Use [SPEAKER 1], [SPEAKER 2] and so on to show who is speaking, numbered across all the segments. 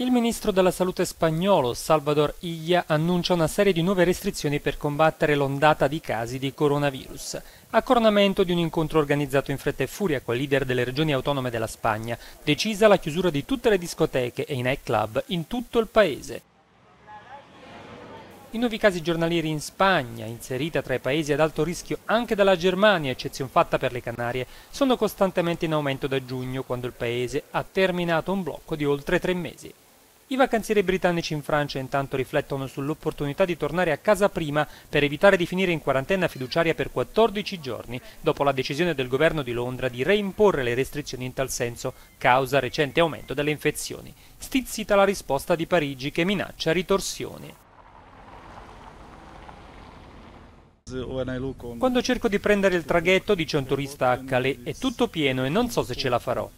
[SPEAKER 1] Il ministro della salute spagnolo Salvador Illa annuncia una serie di nuove restrizioni per combattere l'ondata di casi di coronavirus, Accornamento di un incontro organizzato in fretta e furia con i leader delle regioni autonome della Spagna, decisa la chiusura di tutte le discoteche e i nightclub in tutto il paese. I nuovi casi giornalieri in Spagna, inserita tra i paesi ad alto rischio anche dalla Germania, eccezione fatta per le Canarie, sono costantemente in aumento da giugno, quando il paese ha terminato un blocco di oltre tre mesi. I vacanzieri britannici in Francia intanto riflettono sull'opportunità di tornare a casa prima per evitare di finire in quarantena fiduciaria per 14 giorni, dopo la decisione del governo di Londra di reimporre le restrizioni in tal senso, causa recente aumento delle infezioni. Stizzita la risposta di Parigi che minaccia ritorsioni. Quando cerco di prendere il traghetto, dice un turista a Calais, è tutto pieno e non so se ce la farò.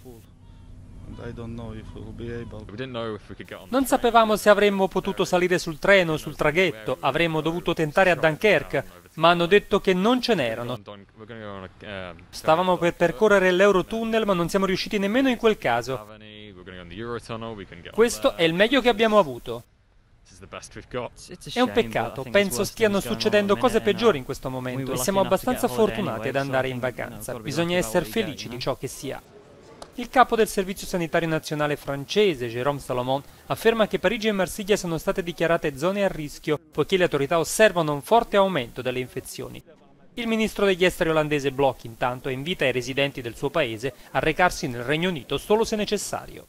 [SPEAKER 1] Non sapevamo se avremmo potuto salire sul treno sul traghetto, avremmo dovuto tentare a Dunkerque, ma hanno detto che non ce n'erano. Uh, Stavamo per percorrere l'Eurotunnel, ma non siamo riusciti nemmeno in quel caso. Questo è il meglio che abbiamo avuto. È un peccato, penso stiano succedendo cose peggiori in questo momento e siamo abbastanza fortunati ad andare in vacanza. Bisogna essere felici di ciò che si ha. Il capo del Servizio Sanitario Nazionale francese, Jérôme Salomon, afferma che Parigi e Marsiglia sono state dichiarate zone a rischio, poiché le autorità osservano un forte aumento delle infezioni. Il ministro degli esteri olandese Bloch intanto invita i residenti del suo paese a recarsi nel Regno Unito solo se necessario.